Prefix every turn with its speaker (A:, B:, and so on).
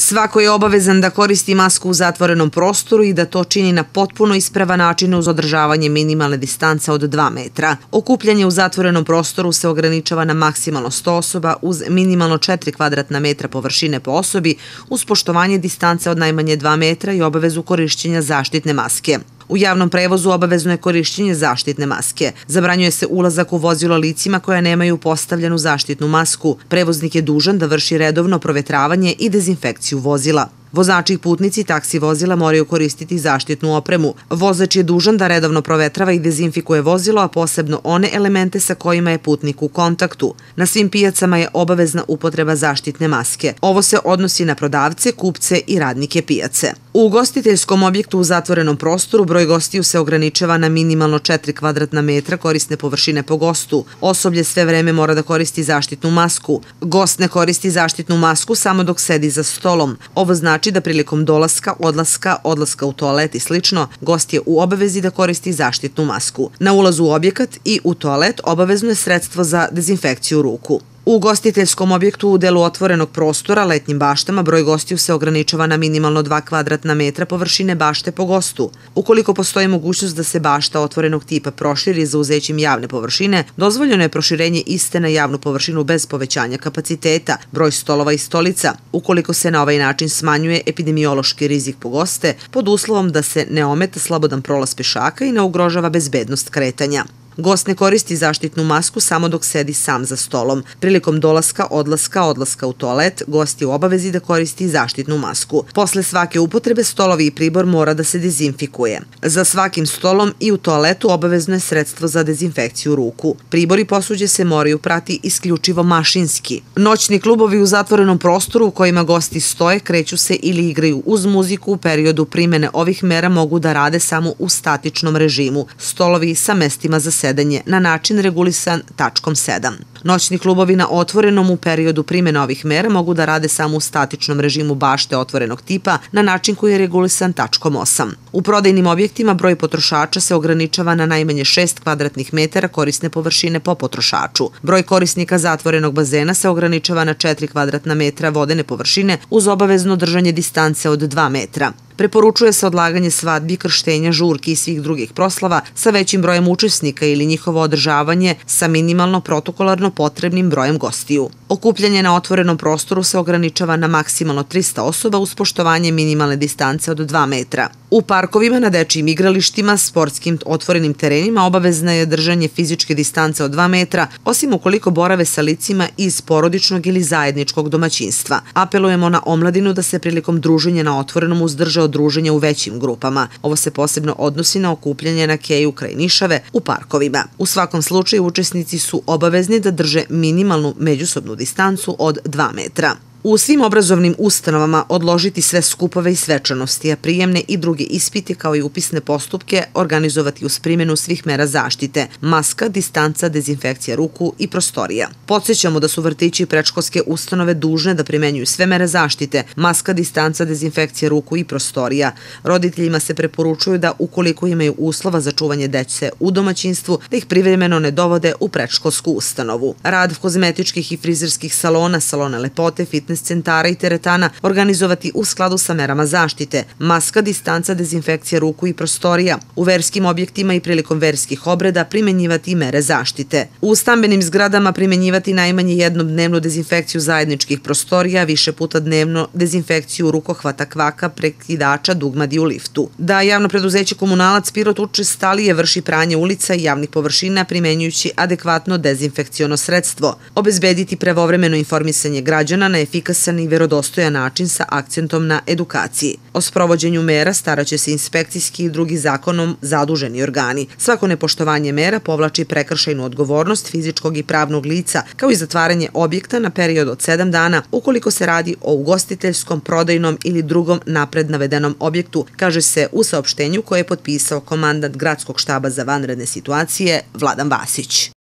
A: Svako je obavezan da koristi masku u zatvorenom prostoru i da to čini na potpuno ispravan način uz održavanje minimalne distanca od 2 metra. Okupljanje u zatvorenom prostoru se ograničava na maksimalno 100 osoba uz minimalno 4 kvadratna metra površine po osobi uz poštovanje distanca od najmanje 2 metra i obavezu korišćenja zaštitne maske. U javnom prevozu obavezno je korišćenje zaštitne maske. Zabranjuje se ulazak u vozilo licima koja nemaju postavljenu zaštitnu masku. Prevoznik je dužan da vrši redovno provetravanje i dezinfekciju vozila. Vozači i putnici taksi vozila moraju koristiti zaštitnu opremu. Vozač je dužan da redovno provetrava i dezinfikuje vozilo, a posebno one elemente sa kojima je putnik u kontaktu. Na svim pijacama je obavezna upotreba zaštitne maske. Ovo se odnosi na prodavce, kupce i radnike pijace. U ugostiteljskom objektu u zatvorenom prostoru broj gostiju se ograničava na minimalno 4 kvadratna metra korisne površine po gostu. Osoblje sve vreme mora da koristi zaštitnu masku. Gost ne koristi zaštitnu masku samo dok sedi za stolom. Ovo znači da prilikom dolaska, odlaska, odlaska u toalet i slično, gost je u obavezi da koristi zaštitnu masku. Na ulazu u objekat i u toalet obavezno je sredstvo za dezinfekciju ruku. U gostiteljskom objektu u delu otvorenog prostora letnjim baštama broj gostiju se ograničava na minimalno 2 kvadratna metra površine bašte po gostu. Ukoliko postoji mogućnost da se bašta otvorenog tipa proširi za zauzećim javne površine, dozvoljeno je proširenje iste na javnu površinu bez povećanja kapaciteta, broj stolova i stolica, ukoliko se na ovaj način smanjuje epidemiološki rizik po goste, pod uslovom da se ne ometa slobodan prolaz pešaka i ne ugrožava bezbednost kretanja. Gost ne koristi zaštitnu masku samo dok sedi sam za stolom. Prilikom dolaska, odlaska, odlaska u toalet, gost je u obavezi da koristi zaštitnu masku. Posle svake upotrebe stolovi i pribor mora da se dezinfikuje. Za svakim stolom i u toaletu obavezno je sredstvo za dezinfekciju ruku. Pribori posuđe se moraju prati isključivo mašinski. Noćni klubovi u zatvorenom prostoru u kojima gosti stoje, kreću se ili igraju uz muziku u periodu primene ovih mera mogu da rade samo u statičnom režimu. Stolovi sa mestima za sebe zasedanje na način regulisan tačkom 7. Noćni klubovi na otvorenom u periodu primjena ovih mera mogu da rade samo u statičnom režimu bašte otvorenog tipa na način koji je regulisan tačkom 8. U prodajnim objektima broj potrošača se ograničava na najmanje 6 kvadratnih metara korisne površine po potrošaču. Broj korisnika zatvorenog bazena se ograničava na 4 kvadratna metra vodene površine uz obavezno držanje distance od 2 metra. Preporučuje se odlaganje svadbi, krštenja, žurki i svih drugih proslava sa većim brojem učesnika ili njihovo održavanje sa minimalno protokolarno potrebnim brojem gostiju. Okupljanje na otvorenom prostoru se ograničava na maksimalno 300 osoba uz poštovanje minimalne distance od 2 metra. U parkovima, na dečijim igralištima, sportskim otvorenim terenima obavezna je držanje fizičke distance od 2 metra, osim ukoliko borave sa licima iz porodičnog ili zajedničkog domaćinstva. Apelujemo na omladinu da se prilikom druženja na otvorenom uzdrže od druženja u većim grupama. Ovo se posebno odnosi na okupljanje na keju kraj Nišave u parkovima. U svakom slučaju učesnici su obavezni da drže minimalnu međusobnu distancu od 2 metra. U svim obrazovnim ustanovama odložiti sve skupove i svečanosti, a prijemne i druge ispite kao i upisne postupke organizovati uz primjenu svih mera zaštite, maska, distanca, dezinfekcija ruku i prostorija. Podsećamo da su vrtići i prečkolske ustanove dužne da primenjuju sve mere zaštite, maska, distanca, dezinfekcija ruku i prostorija. Roditeljima se preporučuju da ukoliko imaju uslova za čuvanje dece u domaćinstvu, da ih privremeno ne dovode u prečkolsku ustanovu. Rad kozmetičkih i frizerskih salona, salona lepote, fit fitness centara i teretana organizovati u skladu sa merama zaštite, maska, distanca, dezinfekcija ruku i prostorija, u verskim objektima i prilikom verskih obreda primenjivati mere zaštite. U stambenim zgradama primenjivati najmanje jednom dnevnu dezinfekciju zajedničkih prostorija, više puta dnevno dezinfekciju rukohvata kvaka, prekidača, dugmadi u liftu. Da javno preduzeće komunalac Pirot učestalije vrši pranje ulica i javnih površina primenjujući adekvatno dezinfekciono sredstvo, obezbediti pravovremeno informisanje građana na efikasnosti efikasan i verodostojan način sa akcentom na edukaciji. O sprovođenju mera staraće se inspekcijski i drugi zakonom zaduženi organi. Svako nepoštovanje mera povlači prekršajnu odgovornost fizičkog i pravnog lica, kao i zatvaranje objekta na period od 7 dana ukoliko se radi o ugostiteljskom, prodajnom ili drugom napred navedenom objektu, kaže se u saopštenju koje je potpisao komandant Gradskog štaba za vanredne situacije Vladan Vasić.